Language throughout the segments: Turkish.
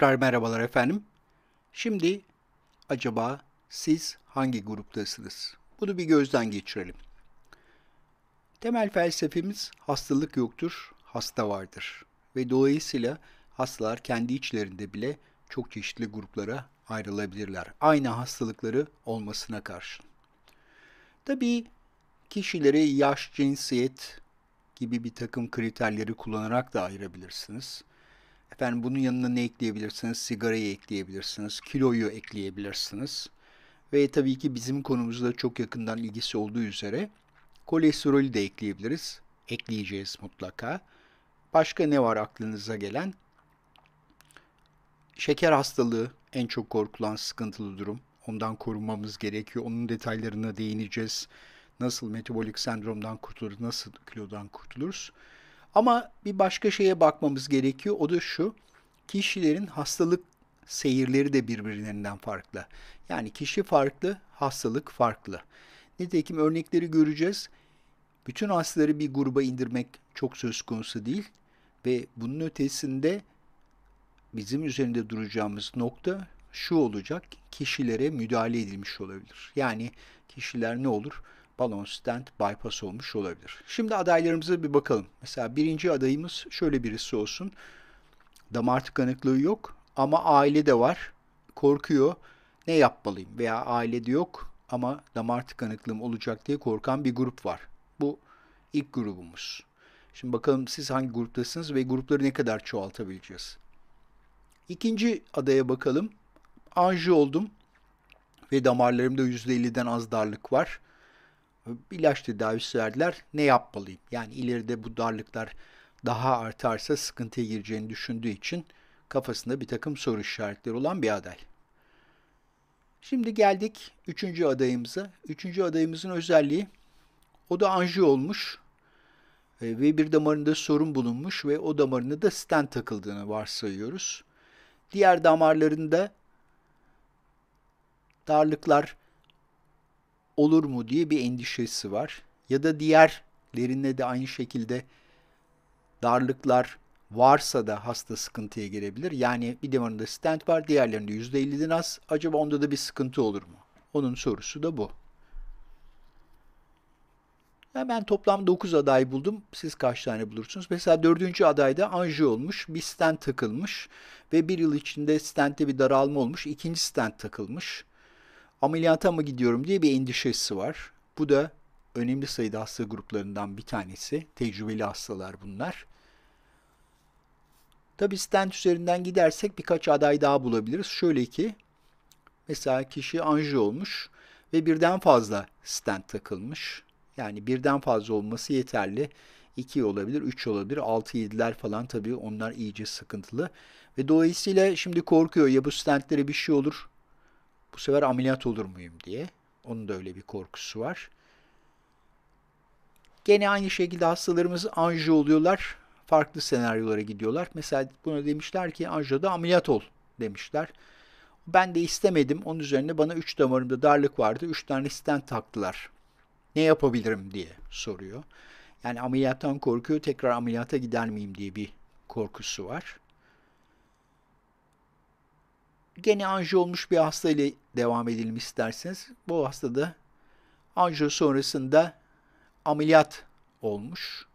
Tekrar merhabalar efendim. Şimdi acaba siz hangi gruptasınız? Bunu bir gözden geçirelim. Temel felsefemiz hastalık yoktur, hasta vardır. Ve dolayısıyla hastalar kendi içlerinde bile çok çeşitli gruplara ayrılabilirler. Aynı hastalıkları olmasına karşın. Tabii kişileri yaş, cinsiyet gibi bir takım kriterleri kullanarak da ayırabilirsiniz. Efendim bunun yanına ne ekleyebilirsiniz? Sigarayı ekleyebilirsiniz, kiloyu ekleyebilirsiniz. Ve tabii ki bizim konumuzda çok yakından ilgisi olduğu üzere kolesterolü de ekleyebiliriz. Ekleyeceğiz mutlaka. Başka ne var aklınıza gelen? Şeker hastalığı en çok korkulan sıkıntılı durum. Ondan korunmamız gerekiyor. Onun detaylarına değineceğiz. Nasıl metabolik sendromdan kurtulur, nasıl kilodan kurtuluruz? Ama bir başka şeye bakmamız gerekiyor. O da şu. Kişilerin hastalık seyirleri de birbirlerinden farklı. Yani kişi farklı, hastalık farklı. Nitekim örnekleri göreceğiz. Bütün hastaları bir gruba indirmek çok söz konusu değil ve bunun ötesinde bizim üzerinde duracağımız nokta şu olacak. Kişilere müdahale edilmiş olabilir. Yani kişiler ne olur? balon stent bypass olmuş olabilir. Şimdi adaylarımıza bir bakalım. Mesela birinci adayımız şöyle birisi olsun. Damar tıkanıklığı yok ama aile de var. Korkuyor. Ne yapmalıyım? Veya aile yok ama damar tıkanıklığım olacak diye korkan bir grup var. Bu ilk grubumuz. Şimdi bakalım siz hangi gruptasınız ve grupları ne kadar çoğaltabileceğiz. İkinci adaya bakalım. Anji oldum ve damarlarımda %50'den az darlık var ilaç tedavisi verdiler. Ne yapmalıyım? Yani ileride bu darlıklar daha artarsa sıkıntıya gireceğini düşündüğü için kafasında bir takım soru işaretleri olan bir aday. Şimdi geldik üçüncü adayımıza. Üçüncü adayımızın özelliği o da anji olmuş e, ve bir damarında sorun bulunmuş ve o damarında da stent takıldığını varsayıyoruz. Diğer damarlarında darlıklar olur mu diye bir endişesi var. Ya da diğerlerinde de aynı şekilde darlıklar varsa da hasta sıkıntıya girebilir. Yani bir damarında stent var, diğerlerinde %50'den az. Acaba onda da bir sıkıntı olur mu? Onun sorusu da bu. Yani ben toplam 9 aday buldum. Siz kaç tane bulursunuz? Mesela 4. adayda anji olmuş, bir stent takılmış ve bir yıl içinde stentte bir daralma olmuş, ikinci stent takılmış ameliyata mı gidiyorum diye bir endişesi var. Bu da önemli sayıda hasta gruplarından bir tanesi. Tecrübeli hastalar bunlar. Tabi stent üzerinden gidersek birkaç aday daha bulabiliriz. Şöyle ki mesela kişi anji olmuş ve birden fazla stent takılmış. Yani birden fazla olması yeterli. 2 olabilir, 3 olabilir, 6 7'ler falan tabii onlar iyice sıkıntılı. Ve dolayısıyla şimdi korkuyor ya bu stentlere bir şey olur bu sefer ameliyat olur muyum diye. Onun da öyle bir korkusu var. Gene aynı şekilde hastalarımız anji oluyorlar. Farklı senaryolara gidiyorlar. Mesela buna demişler ki anjoda ameliyat ol demişler. Ben de istemedim. Onun üzerine bana üç damarımda darlık vardı. üç tane stent taktılar. Ne yapabilirim diye soruyor. Yani ameliyattan korkuyor. Tekrar ameliyata gider miyim diye bir korkusu var gene anji olmuş bir hasta ile devam edelim isterseniz. Bu hasta da anjiyo sonrasında ameliyat olmuş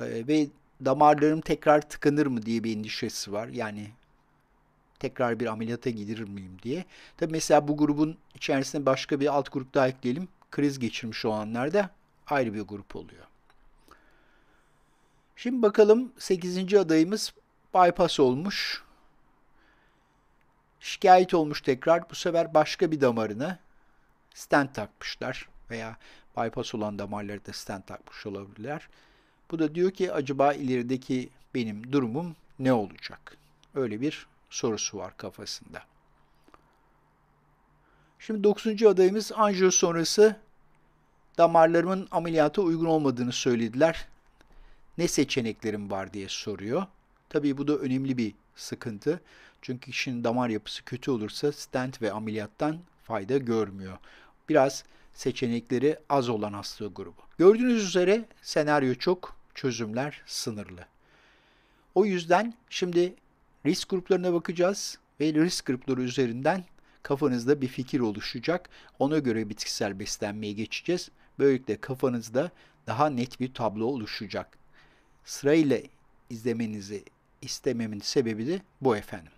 ee, ve damarlarım tekrar tıkanır mı diye bir endişesi var. Yani tekrar bir ameliyata gidir miyim diye. Tabi mesela bu grubun içerisine başka bir alt grup daha ekleyelim. Kriz geçirmiş olanlar da ayrı bir grup oluyor. Şimdi bakalım 8. adayımız bypass olmuş. Şikayet olmuş tekrar. Bu sefer başka bir damarına stent takmışlar veya bypass olan damarları da stent takmış olabilirler. Bu da diyor ki acaba ilerideki benim durumum ne olacak? Öyle bir sorusu var kafasında. Şimdi 9. adayımız anjiyo sonrası damarlarımın ameliyata uygun olmadığını söylediler. Ne seçeneklerim var diye soruyor. Tabii bu da önemli bir sıkıntı. Çünkü kişinin damar yapısı kötü olursa stent ve ameliyattan fayda görmüyor. Biraz seçenekleri az olan hasta grubu. Gördüğünüz üzere senaryo çok, çözümler sınırlı. O yüzden şimdi risk gruplarına bakacağız ve risk grupları üzerinden kafanızda bir fikir oluşacak. Ona göre bitkisel beslenmeye geçeceğiz. Böylelikle kafanızda daha net bir tablo oluşacak. Sırayla izlemenizi istememin sebebi de bu efendim.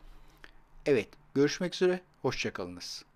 Evet görüşmek üzere hoşçakalınız.